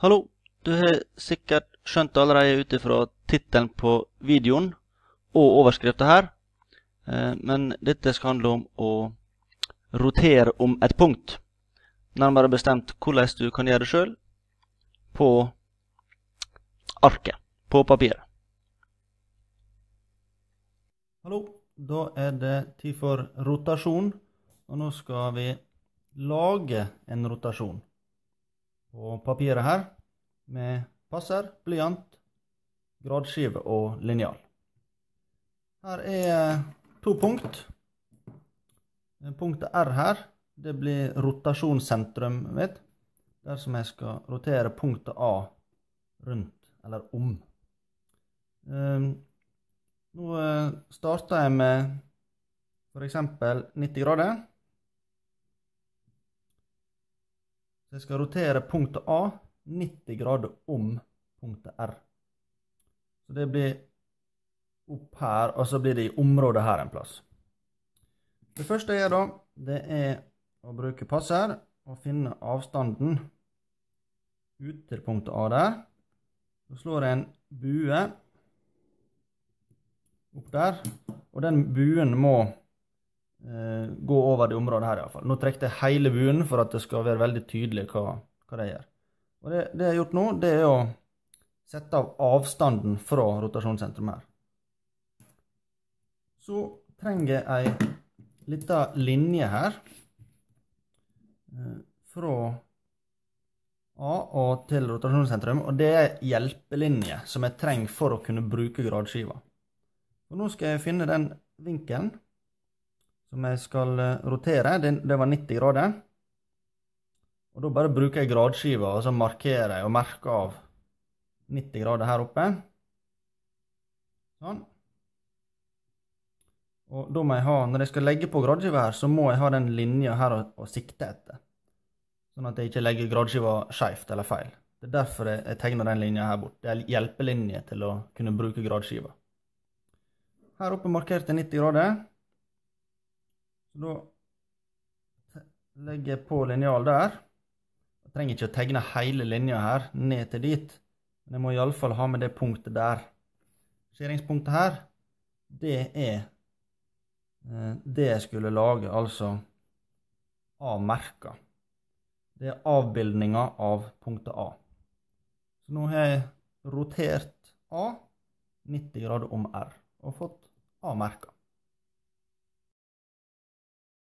Hallo! Du har sikkert skjønt det allerede ut ifra tittelen på videoen og overskrifta her, eh, men dette skal handle om å rotere om et punkt. Nærmere bestemt hvordan du kan gjøre det selv på arket, på papiret. Hallo, da er det tid for rotasjon, og nå skal vi lage en rotasjon på papiret her med passer, blyant, gradskive og linjal. Her er to punkt. Punktet R her, det blir rotasjonssentrum mitt. Der som jeg skal rotere punktet A rundt, eller om. Ehm, nå eh, starter jeg med for eksempel 90 grader. Så jeg skal rotere punktet A 90 grader om punktet R. Så det blir opp her, og så blir det i området her en plass. Det første jeg gjør da, det er å bruke passer og finne avstanden ut til punktet A der. Så slår jeg en bue opp der, og den buen må Eh, gå over det området her iallfall. Nå trekker jeg hele buen for at det skal være veldig tydelig hva, hva de gjør. Og det, det, jeg har gjort nå, det er å sette av avstanden fra rotasjonssentrum her. Så trenger jeg ei lita linje her eh, fra A og til rotasjonssentrum, og det er hjelpelinje som jeg trenger for å kunne bruke gradskiva. Og nå skal jeg finne den vinkelen som jeg skal eh, rotere. Det, det var 90 grader. Og da bare bruker jeg gradskiva, og så markerer jeg og merker av 90 grader her oppe. Sånn. Og da må jeg ha, når jeg skal legge på gradskiva her, så må jeg ha den linja her å, å sikte etter. Sånn at jeg ikke legger gradskiva skjevt eller feil. Det er derfor jeg, jeg tegner den linja her bort. Det er hjelpelinje til å kunne bruke gradskiva. Her oppe markerte 90 grader. Så da legger jeg på linjal der. Jeg trenger ikke å tegne hele linja her ned til dit, men jeg må iallfall ha med det punktet der. Skjæringspunktet her, det er eh, det jeg skulle lage, altså A-merka. Det er avbildninga av punktet A. Så nå har jeg rotert A 90 grader om R og fått A-merka.